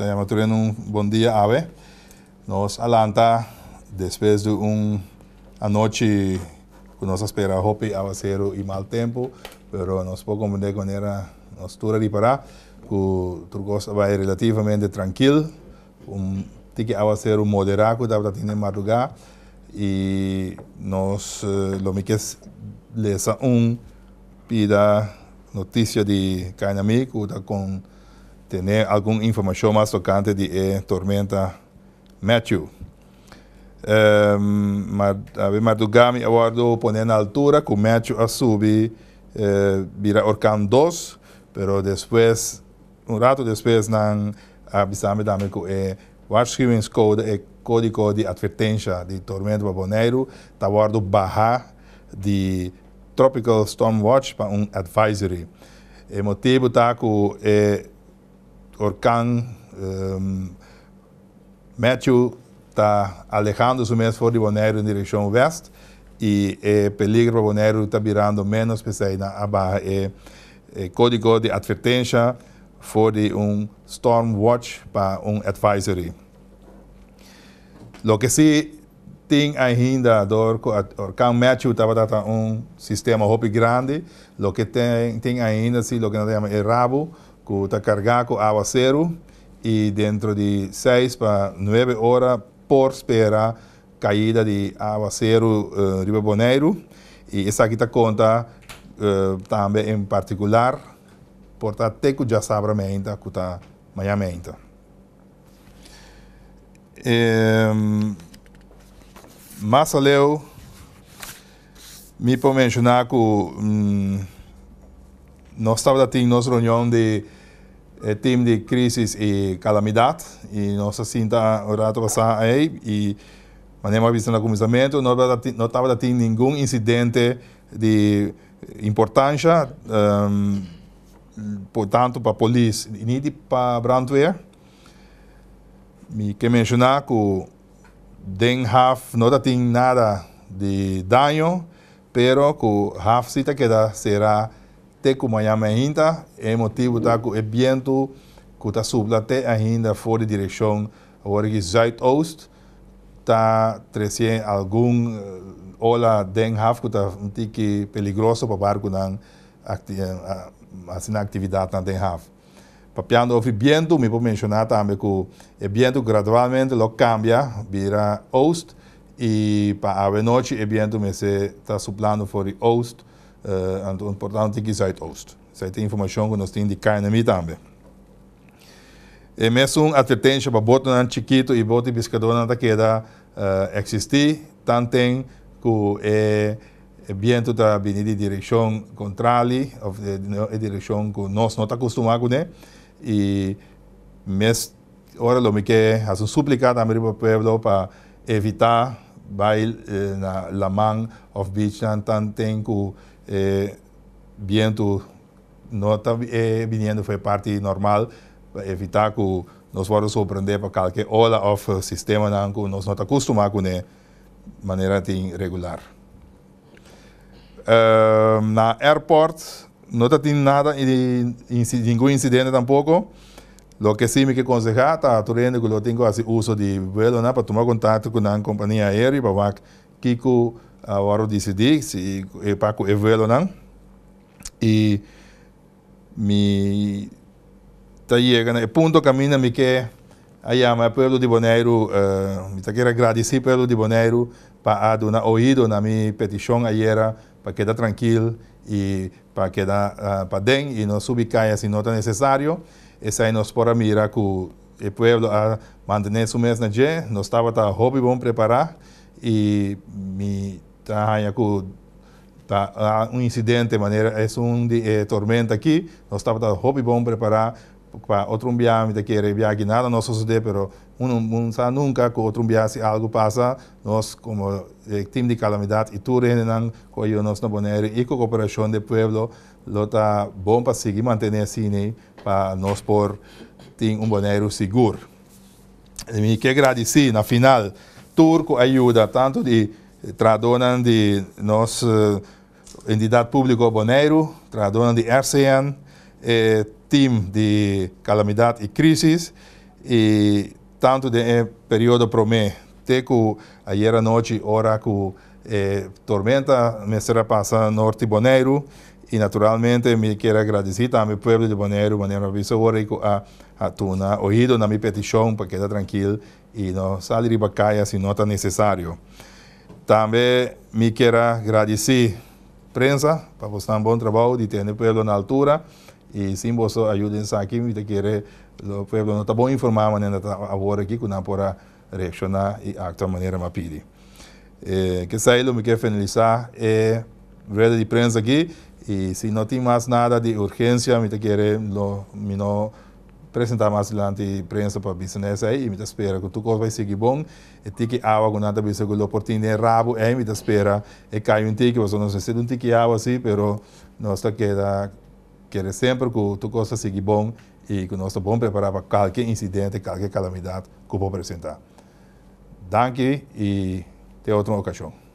Eh, Maturana, um bom dia, Ave. nos alanta, depois de um, anoche noite, nós esperamos hopi a ser e mal tempo, pero nós podemos compreender que era nós tura que o Turcosta vai relativamente tranquilo, um tique a um moderado, que está ter madrugada e nós, uh, eh, lo que lesa um, pida notícia de Kainami, que está com tener alguma informação mais tocante de eh, tormenta Matthew. Um, mas, a eu aguardo poner na altura que o Matthew a subir, eh, vira Orcán 2, pero depois, um rato depois, não avisamos também que é eh, Watchgivings Code é código de advertência de tormenta baboneiro, está aguardo barrar de Tropical Storm Watch para um advisory. O motivo está que eh, orkán um, ehm, Matthew está alejando-se mesmo de Bonaire em direção oeste e é, peligro para Bonaire está virando menos pesada abaixo. barra. É, é, código de advertência foi de um storm watch para um advisory. Lo que se tem ainda do orcão Matthew tá estava dando um sistema hopi grande, lo que tem, tem ainda se lo que nós chamamos de rabo que está com água zero e dentro de 6 para 9 horas por espera caída de água zero uh, eh, Riba Boneiro. E essa aqui está conta uh, também em particular, porta tá até que já sabe a que está amanhã menta. Um, tá ehm, mas leu me vou mencionar que um, mm, nós estávamos tendo nossa reunião de é time de crise e calamidade e nós assim o rato passar aí e mandamos nem avisando no começamento não não estava tendo nenhum incidente de importância um, ehm, portanto para a polícia nem para brandwear me que mencionar que den half não está tendo nada de dano pero que half cita que será teco manhã ainda, é motivo da que o vento que está até ainda fora de direção origi zuidoost, está trazendo algum eh, ola den haf que está um tique peligroso para barco nan atividade eh, na den haf. Papiando o viento, me vou mencionar também que o vento gradualmente lo cambia, vira oeste e para a noite o vento me se está suplando fora oeste aan de importante Zuidoost. Zij de informação que nós temos de KNMI também. É mesmo uma advertência para botar na chiquito e botar pescador na taqueda uh, existir, tanto que é vento da vir de direção contrária, ou direção que nós não estamos acostumados, né? E mesmo agora lo que é suplicar também para o povo para evitar bail na lamang of beach, tanto que eh, viento no está eh, viniendo fue parte normal para evitar que nos vamos a sorprender por cualquier ola o sistema que nos no está acostumbrado con de manera irregular. Uh, na airport no está teniendo nada, ningún incidente tampoco. Lo que sí me que aconsejar está que lo tengo así uso de vuelo ¿no? para tomar contacto con la compañía aérea para ver qué Agora eu decidi se eu pago evelho ou não. E me está chegando, é, né, o ponto caminho me quer aí ama ah, pelo de Boneiro, uh, ah, me tá quer agradecer pelo de Boneiro para ah, dar ouvido na minha petição era para quedar tranquilo e para quedar uh, para bem e não subir caia se assim, não é tá necessário. Essa aí nós para mirar com o povo a manter sua na dia, nós estava tá hobby bom preparar e me montanha, com tá, ah, um incidente, maneira, é uma eh, tormenta aqui, nós estávamos tá, hobby bom preparar para outro ambiente daqui era viagem nada não sucede, mas um não sabe nunca que outro ambiente se algo passa, nós como eh, time de calamidade e tudo ainda com o nosso na e com a cooperação do povo, lota bom para seguir manter assim para nós por ter um Bonaire seguro. E me que agradecer na final turco ajuda tanto de tradonan de nós entidade pública público Boneiro, tradonan de ASEAN, eh, time de calamidade e crises e tanto de eh, período promé, até que ayer noite hora que eh, tormenta me será passando norte Boneiro, e naturalmente me quero agradecer também ao povo de Boneiro, Boneiro Avisora, a, a tu ouvido na minha petição para quedar tranquilo e não sair de caia se não está necessário. Também me quero agradecer prensa para você buen bom trabalho de ter pueblo povo altura Y sin vos ajuda aquí, me que o povo no está bom informado maneira agora aqui que não pode reaccionar e actuar maneira mais pide. Eh, que lo me quiero finalizar é eh, rede de prensa aquí. Y si no tem más nada de urgencia, me mi no presentar mais lante prensa para business aí, me espera que tudo coisa vai seguir bom, e tique água com nada bisa que oportunidade rabo, aí me espera, e cai um tique, você não se um tique água assim, pero nós queda querer sempre que tudo coisa seguir bom e que nós bom preparar para qualquer incidente, qualquer calamidade que vou apresentar. Danke e até outra ocasião.